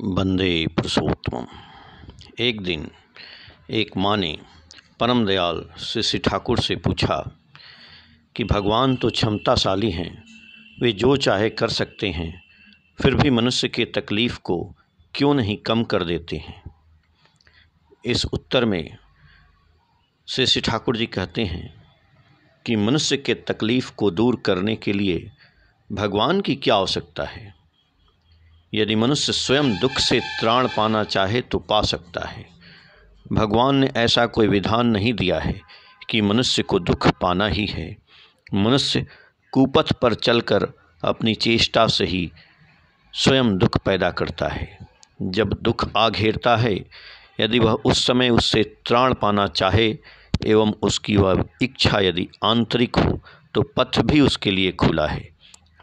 बंदे पुरुषोत्तम एक दिन एक माँ ने परम दयाल श्री ठाकुर से पूछा कि भगवान तो क्षमताशाली हैं वे जो चाहे कर सकते हैं फिर भी मनुष्य के तकलीफ़ को क्यों नहीं कम कर देते हैं इस उत्तर में श्री श्री ठाकुर जी कहते हैं कि मनुष्य के तकलीफ़ को दूर करने के लिए भगवान की क्या आवश्यकता है यदि मनुष्य स्वयं दुख से त्राण पाना चाहे तो पा सकता है भगवान ने ऐसा कोई विधान नहीं दिया है कि मनुष्य को दुख पाना ही है मनुष्य कुपथ पर चलकर अपनी चेष्टा से ही स्वयं दुख पैदा करता है जब दुख आ घेरता है यदि वह उस समय उससे त्राण पाना चाहे एवं उसकी वह इच्छा यदि आंतरिक हो तो पथ भी उसके लिए खुला है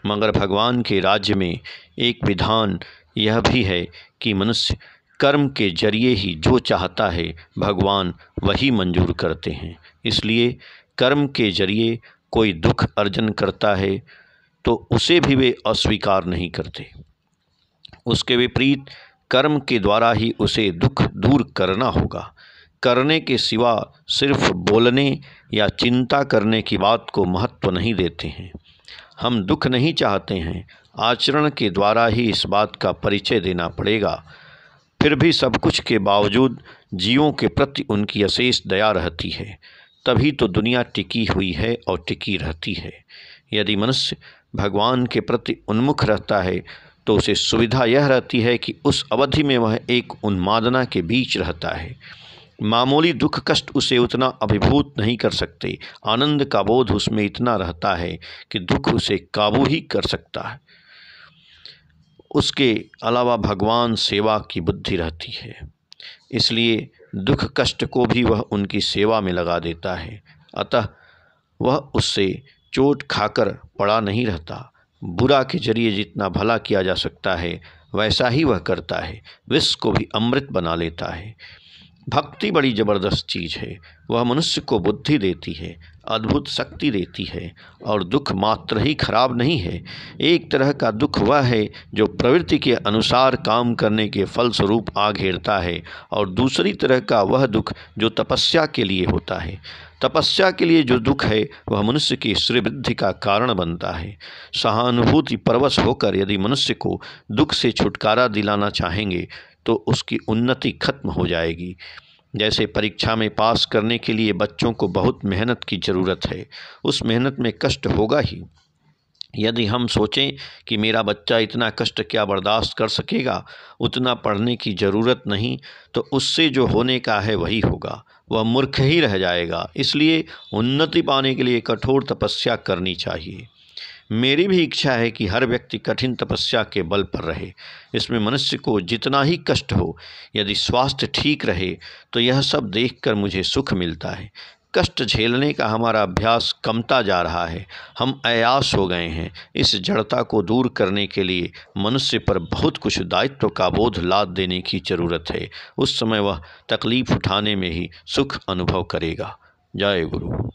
मगर भगवान के राज्य में एक विधान यह भी है कि मनुष्य कर्म के जरिए ही जो चाहता है भगवान वही मंजूर करते हैं इसलिए कर्म के जरिए कोई दुख अर्जन करता है तो उसे भी वे अस्वीकार नहीं करते उसके विपरीत कर्म के द्वारा ही उसे दुख दूर करना होगा करने के सिवा सिर्फ बोलने या चिंता करने की बात को महत्व नहीं देते हैं हम दुख नहीं चाहते हैं आचरण के द्वारा ही इस बात का परिचय देना पड़ेगा फिर भी सब कुछ के बावजूद जीवों के प्रति उनकी अशेष दया रहती है तभी तो दुनिया टिकी हुई है और टिकी रहती है यदि मनुष्य भगवान के प्रति उन्मुख रहता है तो उसे सुविधा यह रहती है कि उस अवधि में वह एक उन्मादना के बीच रहता है मामूली दुख कष्ट उसे उतना अभिभूत नहीं कर सकते आनंद का बोध उसमें इतना रहता है कि दुख उसे काबू ही कर सकता है उसके अलावा भगवान सेवा की बुद्धि रहती है इसलिए दुख कष्ट को भी वह उनकी सेवा में लगा देता है अतः वह उससे चोट खाकर पड़ा नहीं रहता बुरा के जरिए जितना भला किया जा सकता है वैसा ही वह करता है विश्व को भी अमृत बना लेता है भक्ति बड़ी ज़बरदस्त चीज़ है वह मनुष्य को बुद्धि देती है अद्भुत शक्ति देती है और दुख मात्र ही खराब नहीं है एक तरह का दुख वह है जो प्रवृत्ति के अनुसार काम करने के फलस्वरूप आ घेरता है और दूसरी तरह का वह दुख जो तपस्या के लिए होता है तपस्या के लिए जो दुख है वह मनुष्य की श्रीवृद्धि का कारण बनता है सहानुभूति परवश होकर यदि मनुष्य को दुख से छुटकारा दिलाना चाहेंगे तो उसकी उन्नति खत्म हो जाएगी जैसे परीक्षा में पास करने के लिए बच्चों को बहुत मेहनत की ज़रूरत है उस मेहनत में कष्ट होगा ही यदि हम सोचें कि मेरा बच्चा इतना कष्ट क्या बर्दाश्त कर सकेगा उतना पढ़ने की ज़रूरत नहीं तो उससे जो होने का है वही होगा वह मूर्ख ही रह जाएगा इसलिए उन्नति पाने के लिए कठोर तपस्या करनी चाहिए मेरी भी इच्छा है कि हर व्यक्ति कठिन तपस्या के बल पर रहे इसमें मनुष्य को जितना ही कष्ट हो यदि स्वास्थ्य ठीक रहे तो यह सब देखकर मुझे सुख मिलता है कष्ट झेलने का हमारा अभ्यास कमता जा रहा है हम अयास हो गए हैं इस जड़ता को दूर करने के लिए मनुष्य पर बहुत कुछ दायित्व का बोध लाद देने की ज़रूरत है उस समय वह तकलीफ़ उठाने में ही सुख अनुभव करेगा जय गुरु